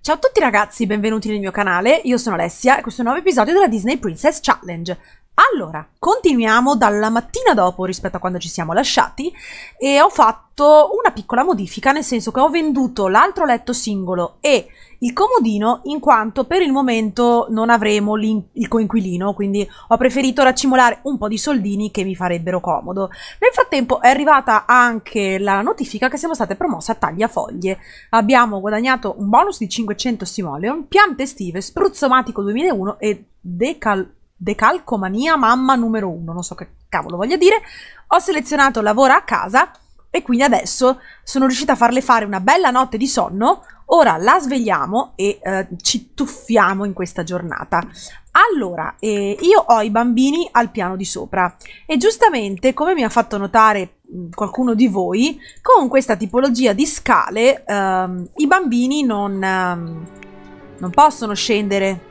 Ciao a tutti ragazzi, benvenuti nel mio canale, io sono Alessia e questo è un nuovo episodio della Disney Princess Challenge. Allora, continuiamo dalla mattina dopo rispetto a quando ci siamo lasciati e ho fatto una piccola modifica, nel senso che ho venduto l'altro letto singolo e il comodino in quanto per il momento non avremo il coinquilino, quindi ho preferito raccimolare un po' di soldini che mi farebbero comodo. Nel frattempo è arrivata anche la notifica che siamo state promosse a tagliafoglie. Abbiamo guadagnato un bonus di 500 simoleon, piante estive, spruzzomatico 2001 e decal decalcomania mamma numero uno, non so che cavolo voglia dire, ho selezionato lavora a casa e quindi adesso sono riuscita a farle fare una bella notte di sonno, ora la svegliamo e eh, ci tuffiamo in questa giornata. Allora, eh, io ho i bambini al piano di sopra e giustamente, come mi ha fatto notare mm, qualcuno di voi, con questa tipologia di scale ehm, i bambini non, ehm, non possono scendere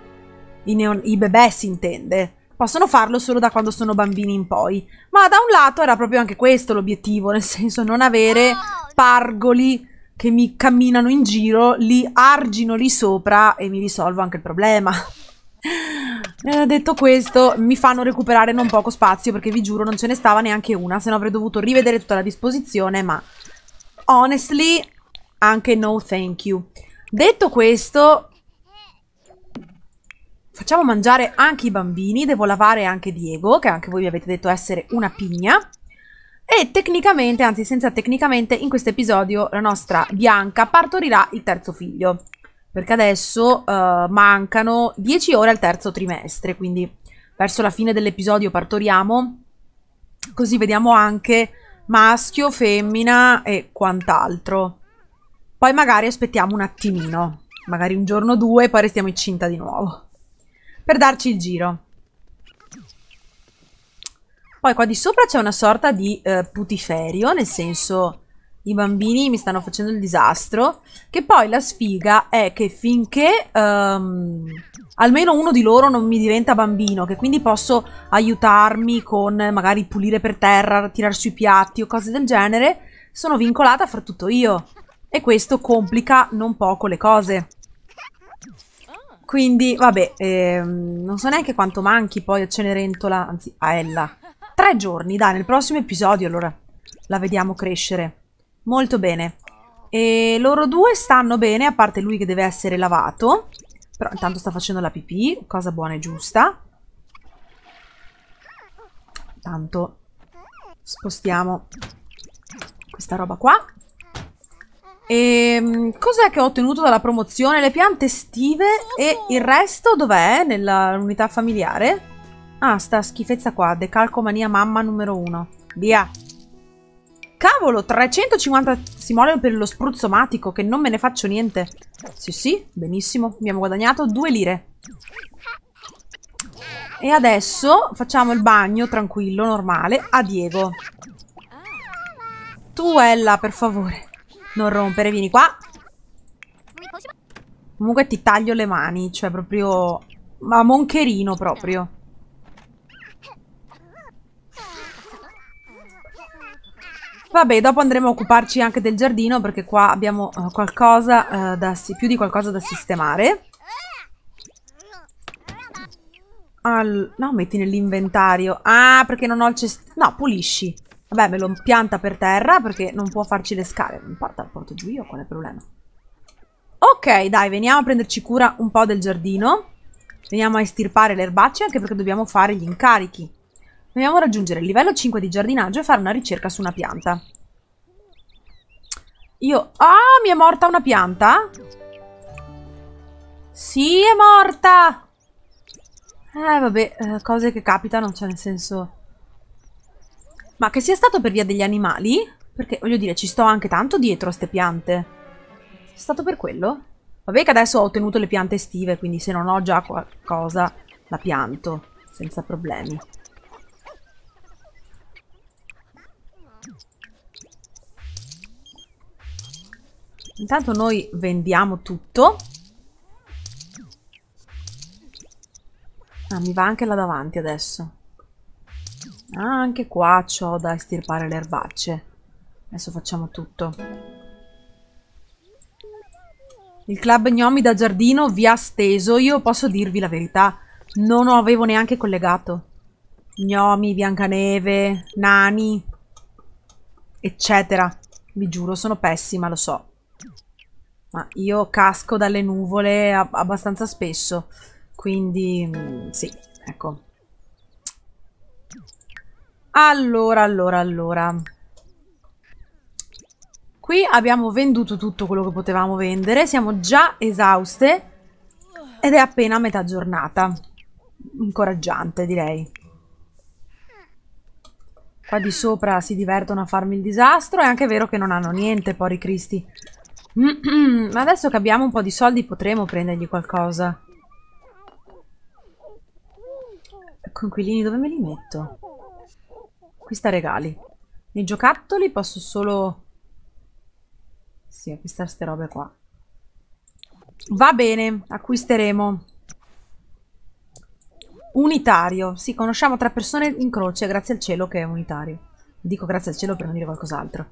i, i bebè si intende, possono farlo solo da quando sono bambini in poi. Ma da un lato era proprio anche questo l'obiettivo, nel senso non avere ah! pargoli che mi camminano in giro, li argino lì sopra e mi risolvo anche il problema. eh, detto questo, mi fanno recuperare non poco spazio perché vi giuro non ce ne stava neanche una, se no avrei dovuto rivedere tutta la disposizione, ma honestly anche no thank you. Detto questo, Facciamo mangiare anche i bambini, devo lavare anche Diego, che anche voi mi avete detto essere una pigna. E tecnicamente, anzi senza tecnicamente, in questo episodio la nostra Bianca partorirà il terzo figlio. Perché adesso uh, mancano 10 ore al terzo trimestre, quindi verso la fine dell'episodio partoriamo, così vediamo anche maschio, femmina e quant'altro. Poi magari aspettiamo un attimino, magari un giorno o due, poi restiamo incinta di nuovo per darci il giro. Poi qua di sopra c'è una sorta di eh, putiferio, nel senso i bambini mi stanno facendo il disastro, che poi la sfiga è che finché um, almeno uno di loro non mi diventa bambino, che quindi posso aiutarmi con magari pulire per terra, tirare sui piatti o cose del genere, sono vincolata a far tutto io. E questo complica non poco le cose. Quindi, vabbè, ehm, non so neanche quanto manchi poi a Cenerentola, anzi a Ella. Tre giorni, dai, nel prossimo episodio allora la vediamo crescere. Molto bene. E loro due stanno bene, a parte lui che deve essere lavato. Però intanto sta facendo la pipì, cosa buona e giusta. Intanto spostiamo questa roba qua. E ehm, cos'è che ho ottenuto dalla promozione? Le piante estive e il resto dov'è? Nell'unità familiare? Ah, sta schifezza qua, decalcomania mamma numero uno. Via. Cavolo, 350 simole per lo spruzzo matico, che non me ne faccio niente. Sì, sì, benissimo, abbiamo guadagnato due lire. E adesso facciamo il bagno tranquillo, normale, a Diego. Tu, Ella, per favore. Non rompere, vieni qua. Comunque ti taglio le mani, cioè proprio... Ma moncherino proprio. Vabbè, dopo andremo a occuparci anche del giardino perché qua abbiamo eh, qualcosa eh, da, più di qualcosa da sistemare. Al... No, metti nell'inventario. Ah, perché non ho il cestino. No, pulisci. Vabbè, me lo pianta per terra perché non può farci le scale. Non importa, lo porto giù io, qual è il problema? Ok, dai, veniamo a prenderci cura un po' del giardino. Veniamo a estirpare le erbacce anche perché dobbiamo fare gli incarichi. Dobbiamo raggiungere il livello 5 di giardinaggio e fare una ricerca su una pianta. Io... Ah, mi è morta una pianta? Sì, è morta! Eh, vabbè, eh, cose che capitano, cioè nel senso... Ma che sia stato per via degli animali? Perché, voglio dire, ci sto anche tanto dietro a ste piante. È stato per quello? Vabbè che adesso ho ottenuto le piante estive, quindi se non ho già qualcosa la pianto, senza problemi. Intanto noi vendiamo tutto. Ah, mi va anche là davanti adesso. Ah, anche qua c'ho da estirpare le erbacce. Adesso facciamo tutto. Il club gnomi da giardino vi ha steso. Io posso dirvi la verità. Non lo avevo neanche collegato. Gnomi, Biancaneve, Nani, eccetera. Vi giuro, sono pessima, lo so. Ma io casco dalle nuvole abbastanza spesso. Quindi, mm, sì, ecco. Allora, allora, allora. Qui abbiamo venduto tutto quello che potevamo vendere. Siamo già esauste. Ed è appena metà giornata. Incoraggiante, direi. Qua di sopra si divertono a farmi il disastro. È anche vero che non hanno niente, pori cristi. Ma adesso che abbiamo un po' di soldi potremo prendergli qualcosa. Conquilini, dove me li metto? Acquista regali. Nei giocattoli posso solo... Sì, acquistare queste robe qua. Va bene, acquisteremo. Unitario. Sì, conosciamo tre persone in croce, grazie al cielo che è unitario. Dico grazie al cielo per non dire qualcos'altro.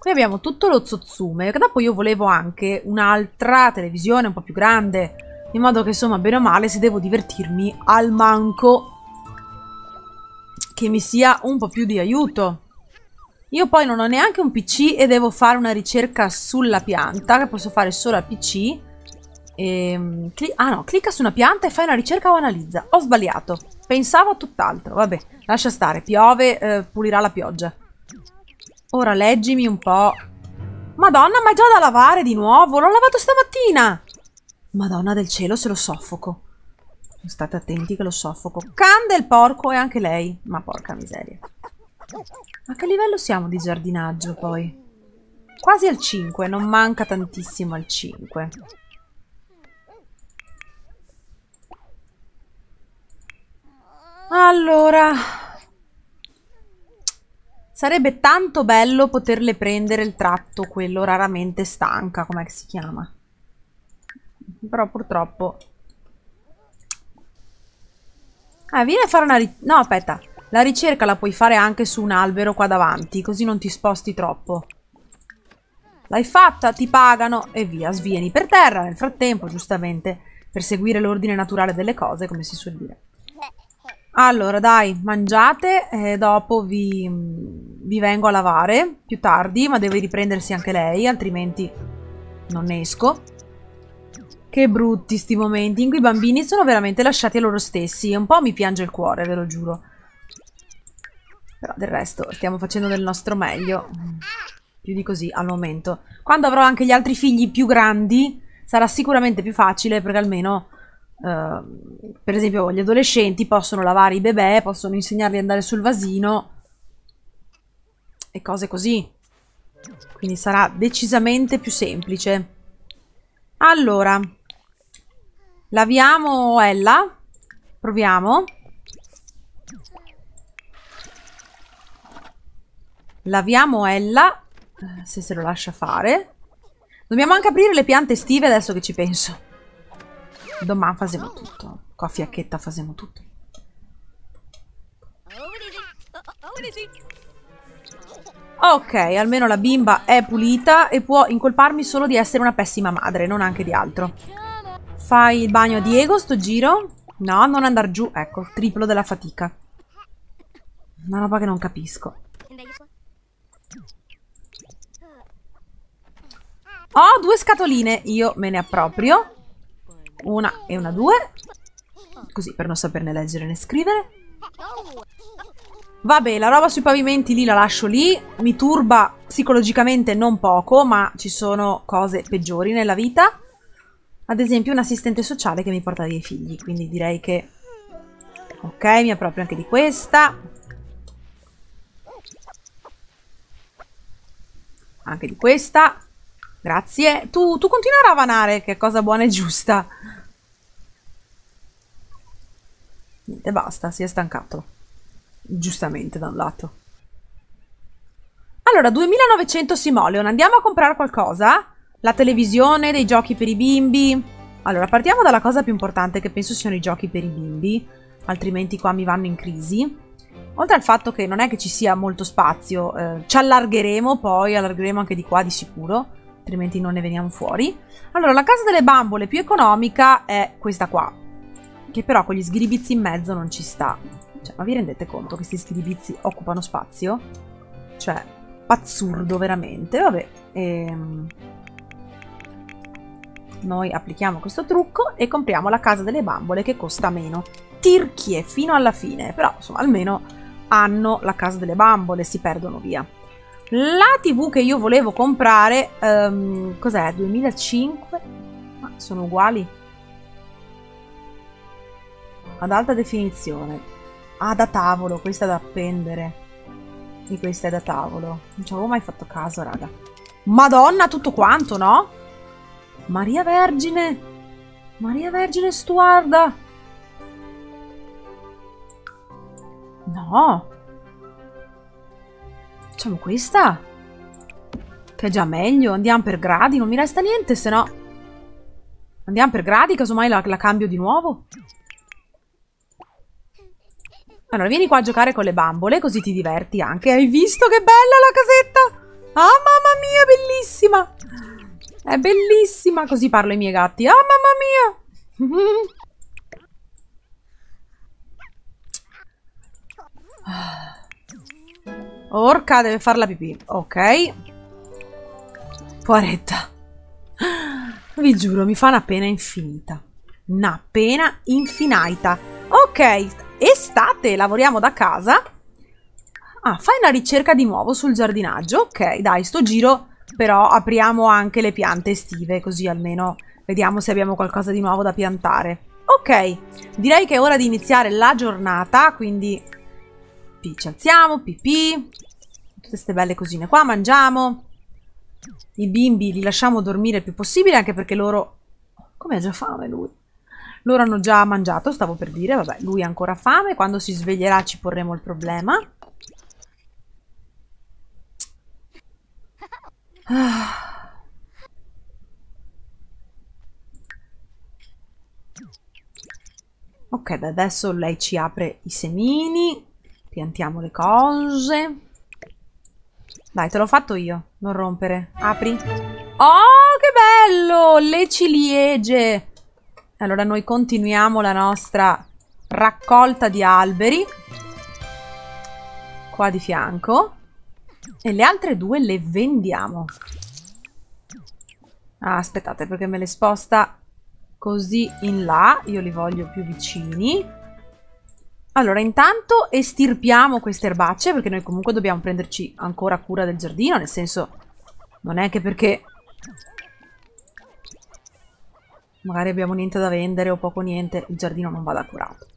Qui abbiamo tutto lo Zozzume, dopo io volevo anche un'altra televisione un po' più grande, in modo che insomma, bene o male, se devo divertirmi al manco che mi sia un po' più di aiuto. Io poi non ho neanche un PC e devo fare una ricerca sulla pianta, che posso fare solo al PC. E, ehm, ah no, clicca su una pianta e fai una ricerca o analizza. Ho sbagliato, pensavo a tutt'altro, vabbè, lascia stare, piove, eh, pulirà la pioggia. Ora leggimi un po'. Madonna, ma è già da lavare di nuovo, l'ho lavato stamattina! Madonna del cielo, se lo soffoco. State attenti che lo soffoco. Can il porco e anche lei. Ma porca miseria. A che livello siamo di giardinaggio poi? Quasi al 5, non manca tantissimo al 5. Allora... Sarebbe tanto bello poterle prendere il tratto, quello raramente stanca, com'è che si chiama. Però purtroppo Ah, vieni a fare una... No, aspetta. La ricerca la puoi fare anche su un albero qua davanti, così non ti sposti troppo. L'hai fatta, ti pagano e via, svieni per terra nel frattempo, giustamente, per seguire l'ordine naturale delle cose, come si suol dire. Allora, dai, mangiate e dopo vi, vi vengo a lavare più tardi, ma deve riprendersi anche lei, altrimenti non ne esco. Che brutti sti momenti in cui i bambini sono veramente lasciati a loro stessi. Un po' mi piange il cuore, ve lo giuro. Però del resto stiamo facendo del nostro meglio. Più di così al momento. Quando avrò anche gli altri figli più grandi sarà sicuramente più facile perché almeno... Uh, per esempio gli adolescenti possono lavare i bebè, possono insegnarli ad andare sul vasino e cose così. Quindi sarà decisamente più semplice. Allora, Laviamo Ella. Proviamo. Laviamo Ella, eh, se se lo lascia fare. Dobbiamo anche aprire le piante estive adesso che ci penso. Domani facciamo tutto. Qua a fiacchetta facciamo tutto. Ok, almeno la bimba è pulita e può incolparmi solo di essere una pessima madre, non anche di altro. Fai il bagno a Diego sto giro? No, non andare giù. Ecco, triplo della fatica. Una roba che non capisco. Ho due scatoline. Io me ne approprio. Una e una due. Così, per non saperne leggere né scrivere. Vabbè, la roba sui pavimenti lì la lascio lì, mi turba psicologicamente non poco, ma ci sono cose peggiori nella vita ad esempio un assistente sociale che mi porta dei figli, quindi direi che... Ok, mi approprio anche di questa. Anche di questa. Grazie. Tu, tu continua a ravanare, che cosa buona e giusta. Niente, basta, si è stancato. Giustamente, da un lato. Allora, 2900 simoleon. Andiamo a comprare qualcosa? La televisione, dei giochi per i bimbi. Allora, partiamo dalla cosa più importante che penso siano i giochi per i bimbi, altrimenti qua mi vanno in crisi. Oltre al fatto che non è che ci sia molto spazio, eh, ci allargheremo poi, allargheremo anche di qua di sicuro, altrimenti non ne veniamo fuori. Allora, la casa delle bambole più economica è questa qua, che però con gli sgribizzi in mezzo non ci sta. Cioè, ma vi rendete conto che questi sgribizzi occupano spazio? Cioè, pazzurdo veramente, vabbè. Ehm... Noi applichiamo questo trucco e compriamo la casa delle bambole che costa meno. Tirchie fino alla fine, però insomma almeno hanno la casa delle bambole, si perdono via. La tv che io volevo comprare, um, cos'è? 2005? Ma sono uguali? Ad alta definizione. Ah, da tavolo, questa è da appendere. E questa è da tavolo. Non ci avevo mai fatto caso, raga. Madonna, tutto quanto, no? Maria Vergine! Maria Vergine stuarda! No! Facciamo questa? Che è già meglio. Andiamo per gradi, non mi resta niente, se no... Andiamo per gradi, casomai la, la cambio di nuovo. Allora, vieni qua a giocare con le bambole, così ti diverti anche. Hai visto che bella la casetta? Ah, mamma mia, bellissima! È bellissima, così parlo ai miei gatti. Ah, oh, mamma mia! Orca deve fare la pipì. Ok. Poveretta. Vi giuro, mi fa una pena infinita. Una pena infinita. Ok, estate, lavoriamo da casa. Ah, fai una ricerca di nuovo sul giardinaggio. Ok, dai, sto giro però apriamo anche le piante estive, così almeno vediamo se abbiamo qualcosa di nuovo da piantare. Ok, direi che è ora di iniziare la giornata, quindi ci alziamo, pipì, tutte queste belle cosine qua, mangiamo. I bimbi li lasciamo dormire il più possibile, anche perché loro... Come ha già fame lui? Loro hanno già mangiato, stavo per dire, vabbè, lui ha ancora fame, quando si sveglierà ci porremo il problema. Ah. Ok, beh, adesso lei ci apre i semini, piantiamo le cose. Dai, te l'ho fatto io, non rompere. Apri. Oh, che bello! Le ciliegie! Allora noi continuiamo la nostra raccolta di alberi. Qua di fianco. E le altre due le vendiamo. Ah, aspettate perché me le sposta così in là. Io li voglio più vicini. Allora, intanto estirpiamo queste erbacce perché noi comunque dobbiamo prenderci ancora cura del giardino. Nel senso, non è che perché magari abbiamo niente da vendere o poco niente, il giardino non vada curato.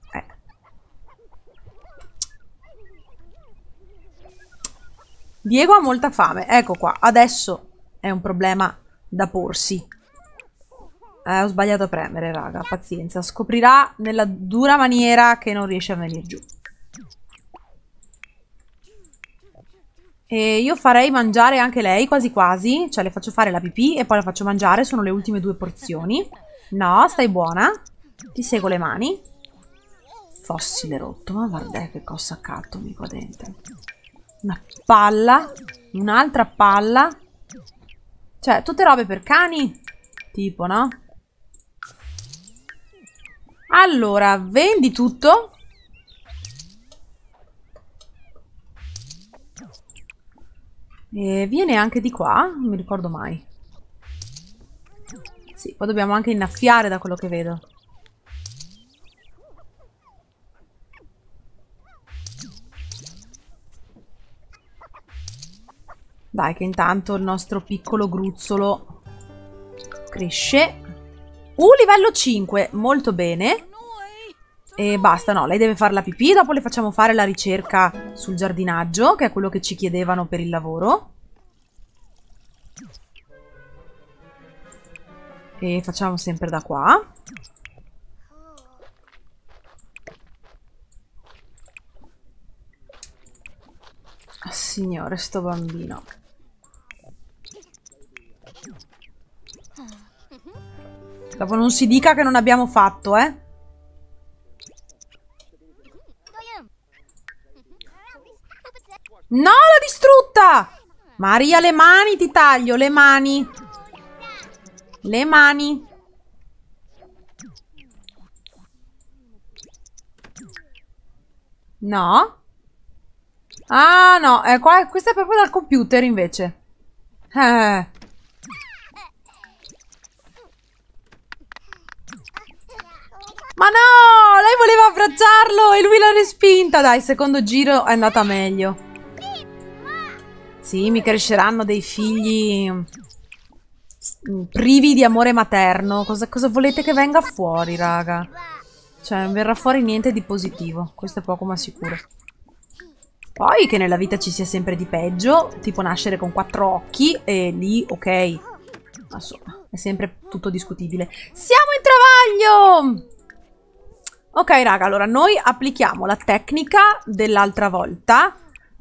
Diego ha molta fame. Ecco qua. Adesso è un problema da porsi. Eh, ho sbagliato a premere, raga. Pazienza. Scoprirà nella dura maniera che non riesce a venire giù. E io farei mangiare anche lei, quasi quasi. Cioè, le faccio fare la pipì e poi la faccio mangiare. Sono le ultime due porzioni. No, stai buona. Ti seguo le mani. Fossile rotto. Ma guarda che cosa mi qua dentro. Una palla. Un'altra palla. Cioè, tutte robe per cani. Tipo, no? Allora, vendi tutto. E viene anche di qua, non mi ricordo mai. Sì, poi dobbiamo anche innaffiare da quello che vedo. Dai, che intanto il nostro piccolo gruzzolo cresce. Uh, livello 5, molto bene. E basta, no, lei deve fare la pipì, dopo le facciamo fare la ricerca sul giardinaggio, che è quello che ci chiedevano per il lavoro. E facciamo sempre da qua. Signore, sto bambino. Dopo non si dica che non abbiamo fatto, eh. No, l'ha distrutta! Maria, le mani ti taglio, le mani. Le mani. No? Ah, no, eh, qua, questo è proprio dal computer, invece. Eh... voleva abbracciarlo e lui l'ha respinta. Dai, secondo giro è andata meglio. Sì, mi cresceranno dei figli mm, privi di amore materno. Cosa, cosa volete che venga fuori, raga? Cioè, non verrà fuori niente di positivo. Questo è poco ma sicuro. Poi che nella vita ci sia sempre di peggio, tipo nascere con quattro occhi e lì, ok. Ma insomma, è sempre tutto discutibile. Siamo in travaglio! Ok raga, allora noi applichiamo la tecnica dell'altra volta,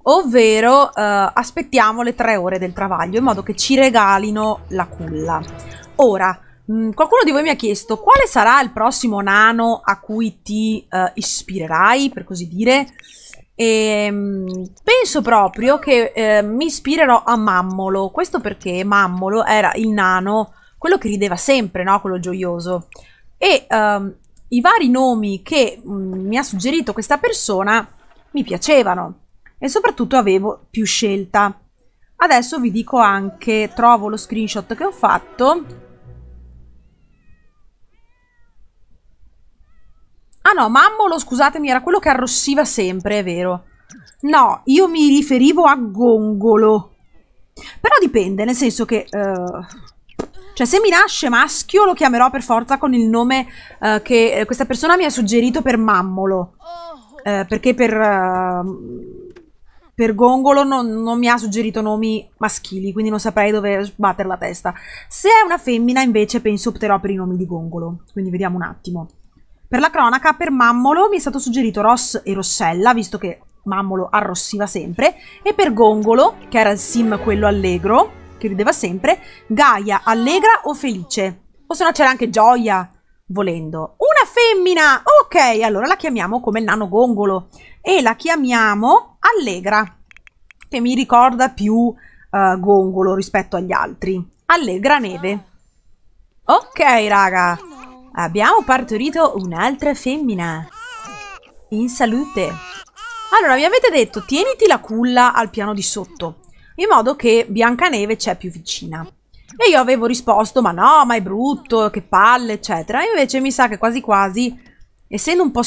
ovvero eh, aspettiamo le tre ore del travaglio in modo che ci regalino la culla. Ora, mh, mm, qualcuno di voi mi ha chiesto quale sarà il prossimo nano a cui ti eh, ispirerai, per così dire, e ehm, mh, penso proprio che eh, mi ispirerò a Mammolo, questo perché Mammolo era il nano, quello che rideva sempre, no? quello gioioso. E um, i vari nomi che mh, mm, mi ha suggerito questa persona mi piacevano e soprattutto avevo più scelta. Adesso vi dico anche, trovo lo screenshot che ho fatto. Ah no, mammolo, scusatemi, era quello che arrossiva sempre, è vero. No, io mi riferivo a gongolo. Però dipende, nel senso che... Uh cioè, se mi nasce maschio, lo chiamerò per forza con il nome uh, che eh, questa persona mi ha suggerito per mammolo. Uh, perché per, uh, per gongolo non, non, mi ha suggerito nomi maschili, quindi non saprei dove sbattere la testa. Se è una femmina, invece, penso opterò per i nomi di gongolo. Quindi vediamo un attimo. Per la cronaca, per mammolo mi è stato suggerito Ross e Rossella, visto che mammolo arrossiva sempre, e per gongolo, che era il sim quello allegro, che rideva sempre, Gaia, allegra o felice? O se no c'era anche gioia, volendo. Una femmina! Ok, allora la chiamiamo come il nano gongolo e la chiamiamo allegra, che mi ricorda più uh, gongolo rispetto agli altri. Allegra neve. Ok, raga. Abbiamo partorito un'altra femmina. In salute. Allora, mi avete detto, tieniti la culla al piano di sotto in modo che Biancaneve c'è più vicina. E io avevo risposto, ma no, ma è brutto, che palle, eccetera. E invece mi sa che quasi quasi, essendo un po'...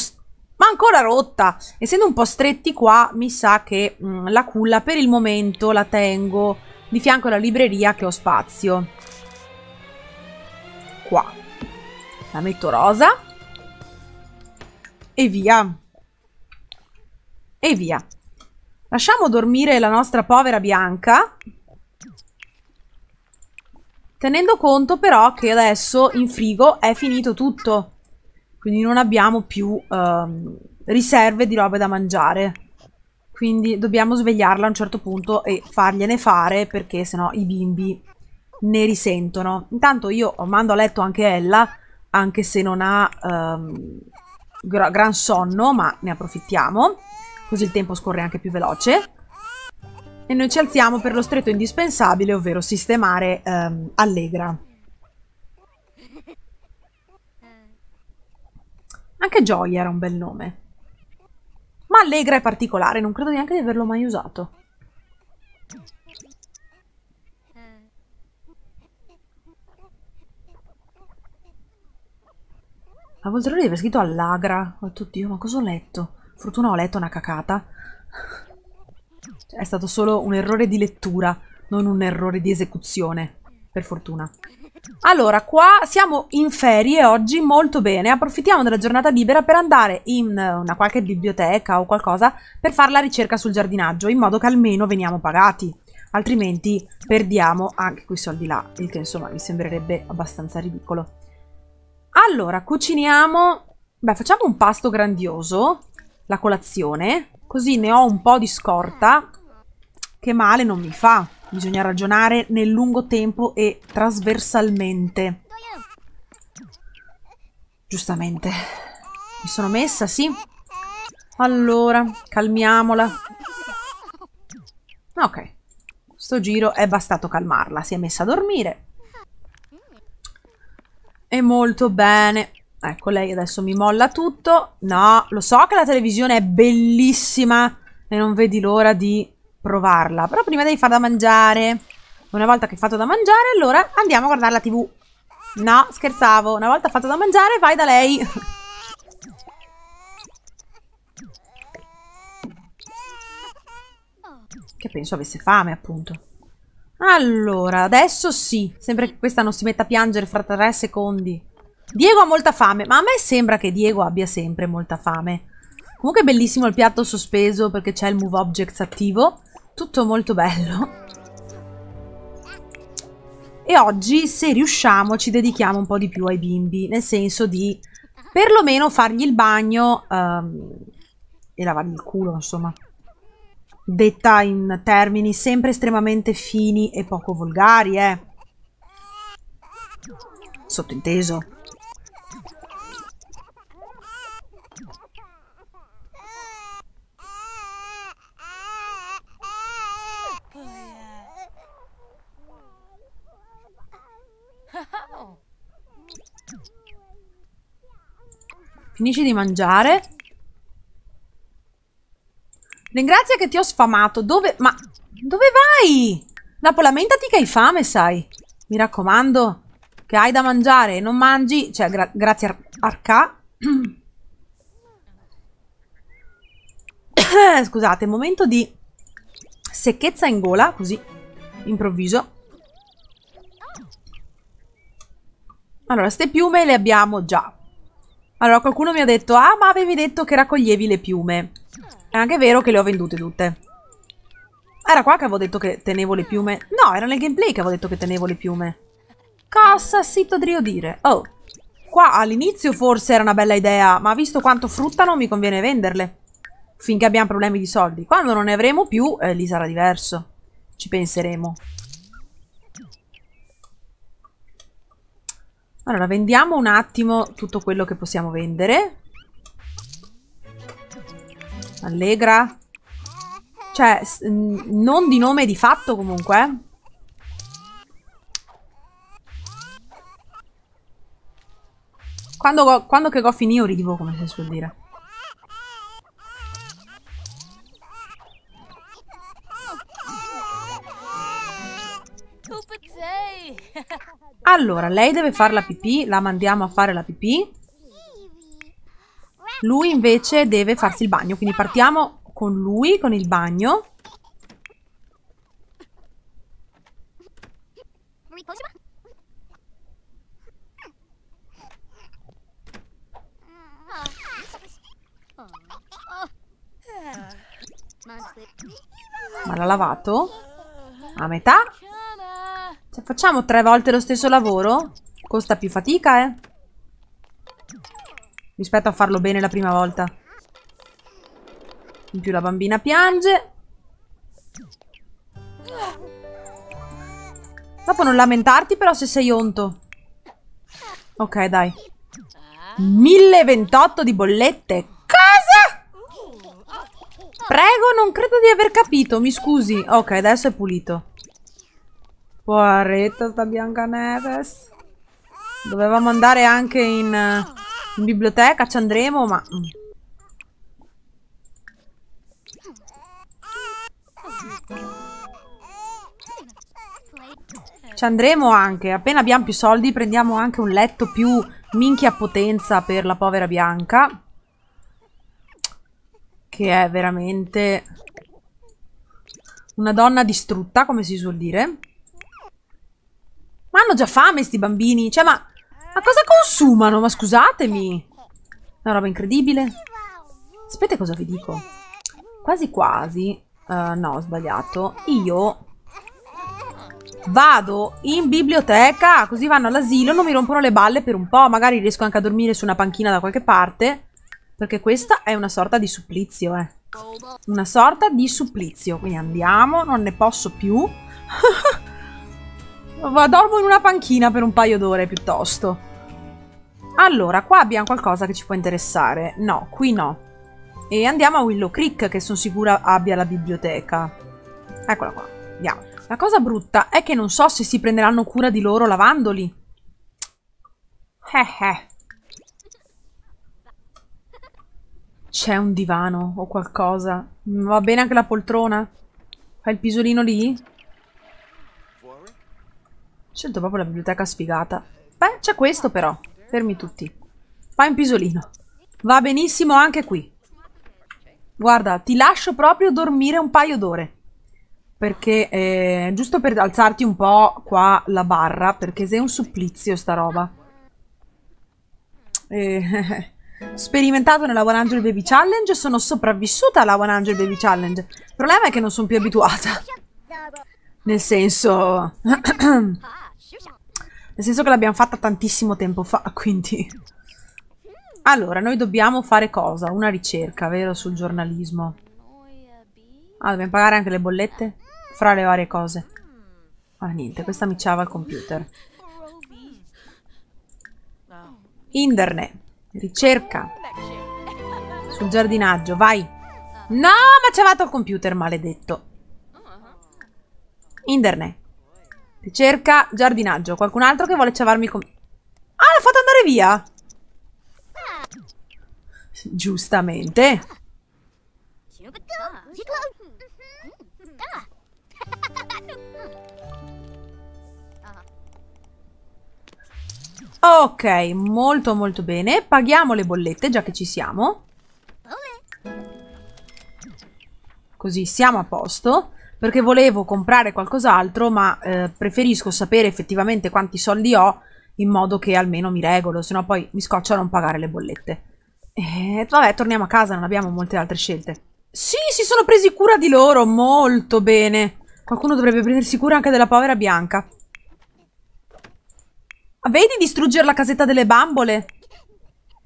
ma ancora rotta, essendo un po' stretti qua, mi sa che mh, mm, la culla per il momento la tengo di fianco alla libreria che ho spazio. Qua. La metto rosa. E via. E via. Lasciamo dormire la nostra povera Bianca. Tenendo conto però che adesso in frigo è finito tutto. Quindi non abbiamo più ehm, riserve di robe da mangiare. Quindi dobbiamo svegliarla a un certo punto e fargliene fare perché sennò i bimbi ne risentono. Intanto io mando a letto anche Ella, anche se non ha ehm, gran sonno, ma ne approfittiamo così il tempo scorre anche più veloce. E noi ci alziamo per lo stretto indispensabile, ovvero sistemare ehm, Allegra. Anche Gioia era un bel nome. Ma Allegra è particolare, non credo neanche di averlo mai usato. A volte lui deve aver scritto Allagra. Oh, oddio, ma cosa ho letto? Fortuna ho letto una cacata. Cioè, è stato solo un errore di lettura, non un errore di esecuzione, per fortuna. Allora, qua siamo in ferie oggi, molto bene, approfittiamo della giornata libera per andare in eh, una qualche biblioteca o qualcosa per fare la ricerca sul giardinaggio, in modo che almeno veniamo pagati, altrimenti perdiamo anche quei soldi là, il che insomma mi sembrerebbe abbastanza ridicolo. Allora, cuciniamo... Beh, facciamo un pasto grandioso, la colazione, così ne ho un po' di scorta, che male non mi fa. Bisogna ragionare nel lungo tempo e trasversalmente. Giustamente. Mi sono messa, sì? Allora, calmiamola. Ok. Sto giro è bastato calmarla. Si è messa a dormire. E molto bene. Ecco, lei adesso mi molla tutto. No, lo so che la televisione è bellissima e non vedi l'ora di provarla. Però prima devi far da mangiare. Una volta che hai fatto da mangiare, allora andiamo a guardare la tv. No, scherzavo. Una volta fatto da mangiare, vai da lei. Che penso avesse fame, appunto. Allora, adesso sì. Sempre che questa non si metta a piangere fra tre secondi. Esatto. Diego ha molta fame, ma a me sembra che Diego abbia sempre molta fame. Comunque è bellissimo il piatto sospeso perché c'è il move objects attivo. Tutto molto bello. E oggi, se riusciamo, ci dedichiamo un po' di più ai bimbi, nel senso di perlomeno fargli il bagno um, e lavargli il culo, insomma. Detta in termini sempre estremamente fini e poco volgari, eh. Sottinteso. Finisci di mangiare. Ringrazia che ti ho sfamato. Dove... Ma... Dove vai? Dopo lamentati che hai fame, sai. Mi raccomando. Che hai da mangiare e non mangi... Cioè, gra grazie Ar Arca. Scusate, momento di secchezza in gola, così, improvviso. Allora, ste piume le abbiamo già. Allora, qualcuno mi ha detto, ah, ma avevi detto che raccoglievi le piume. È anche vero che le ho vendute tutte. Era qua che avevo detto che tenevo le piume. No, era nel gameplay che avevo detto che tenevo le piume. Cosa si drio dire? Oh, qua all'inizio forse era una bella idea, ma visto quanto fruttano mi conviene venderle. Finché abbiamo problemi di soldi. Quando non ne avremo più, eh, lì sarà diverso. Ci penseremo. Allora, vendiamo un attimo tutto quello che possiamo vendere. Allegra. Cioè, non di nome di fatto comunque. Quando, quando che go finì io rivo, come si suol dire. Allora, lei deve fare la pipì, la mandiamo a fare la pipì. Lui invece deve farsi il bagno, quindi partiamo con lui, con il bagno. Ma l'ha lavato? A metà? Facciamo tre volte lo stesso lavoro? Costa più fatica, eh? Rispetto a farlo bene la prima volta. In più la bambina piange. Dopo non lamentarti però se sei onto. Ok, dai. 1028 di bollette. Cosa? Prego, non credo di aver capito, mi scusi. Ok, adesso è pulito. Poveretto sta Biancaneves. Dovevamo andare anche in, in biblioteca, ci andremo, ma... Ci andremo anche, appena abbiamo più soldi prendiamo anche un letto più minchia potenza per la povera Bianca. Che è veramente una donna distrutta, come si suol dire. Ma hanno già fame sti bambini, cioè ma... Ma cosa consumano? Ma scusatemi! Una roba incredibile. Sapete cosa vi dico? Quasi quasi... Uh, no, ho sbagliato. Io... Vado in biblioteca, così vanno all'asilo, non mi rompono le balle per un po', magari riesco anche a dormire su una panchina da qualche parte, perché questa è una sorta di supplizio, eh. Una sorta di supplizio, quindi andiamo, non ne posso più. Dormo in una panchina per un paio d'ore piuttosto. Allora, qua abbiamo qualcosa che ci può interessare. No, qui no. E andiamo a Willow Creek, che sono sicura abbia la biblioteca. Eccola qua, andiamo. La cosa brutta è che non so se si prenderanno cura di loro lavandoli. Eh eh. C'è un divano o qualcosa. Va bene anche la poltrona? Fai il pisolino lì? Scelto proprio la biblioteca sfigata. Beh, c'è questo però. Fermi tutti. Fai un pisolino. Va benissimo anche qui. Guarda, ti lascio proprio dormire un paio d'ore. Perché, eh, giusto per alzarti un po' qua la barra, perché sei un supplizio sta roba. Eh, sperimentato nella One Angel Baby Challenge, sono sopravvissuta alla One Angel Baby Challenge. Il problema è che non sono più abituata. Nel senso... Nel senso che l'abbiamo fatta tantissimo tempo fa, quindi... Allora, noi dobbiamo fare cosa? Una ricerca, vero? Sul giornalismo. Ah, dobbiamo pagare anche le bollette? Fra le varie cose. Ah, niente, questa mi ciava il computer. Internet. Ricerca. Sul giardinaggio, vai. No, ma c'è vado il computer, maledetto. Internet cerca giardinaggio. Qualcun altro che vuole ciavarmi con... Ah, l'ha fatto andare via! Giustamente. Ok, molto molto bene. Paghiamo le bollette, già che ci siamo. Così siamo a posto perché volevo comprare qualcos'altro, ma eh, preferisco sapere effettivamente quanti soldi ho in modo che almeno mi regolo, sennò poi mi scoccio a non pagare le bollette. E eh, vabbè, torniamo a casa, non abbiamo molte altre scelte. Sì, si sono presi cura di loro, molto bene. Qualcuno dovrebbe prendersi cura anche della povera Bianca. Ah, vedi distruggere la casetta delle bambole?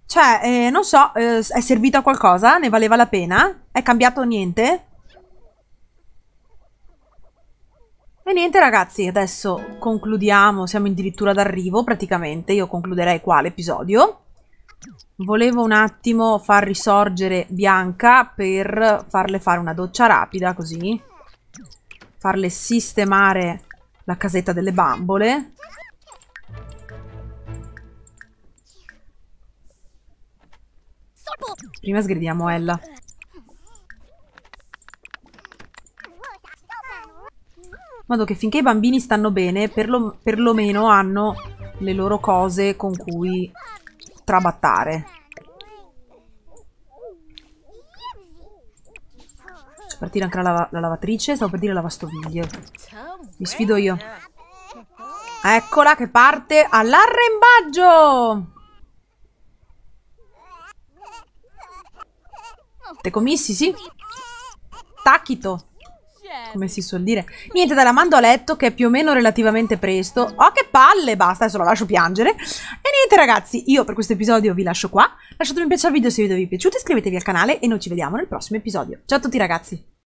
Cioè, eh, non so, eh, è servita a qualcosa? Ne valeva la pena? È cambiato niente? E niente ragazzi, adesso concludiamo, siamo addirittura d'arrivo praticamente, io concluderei qua l'episodio. Volevo un attimo far risorgere Bianca per farle fare una doccia rapida, così. Farle sistemare la casetta delle bambole. Prima sgridiamo Ella. modo che finché i bambini stanno bene, perlo perlomeno hanno le loro cose con cui trabattare. C'è partire anche la, lava la lavatrice, stavo per dire lavastoviglie. Mi sfido io. Eccola che parte all'arrembaggio! Te comissi, sì? Tacchito! come si suol dire. Niente, dai, la mando a letto che è più o meno relativamente presto. Oh, che palle! Basta, adesso la lascio piangere. E niente, ragazzi, io per questo episodio vi lascio qua. Lasciate un piacere al video se il video vi è piaciuto, iscrivetevi al canale e noi ci vediamo nel prossimo episodio. Ciao a tutti, ragazzi!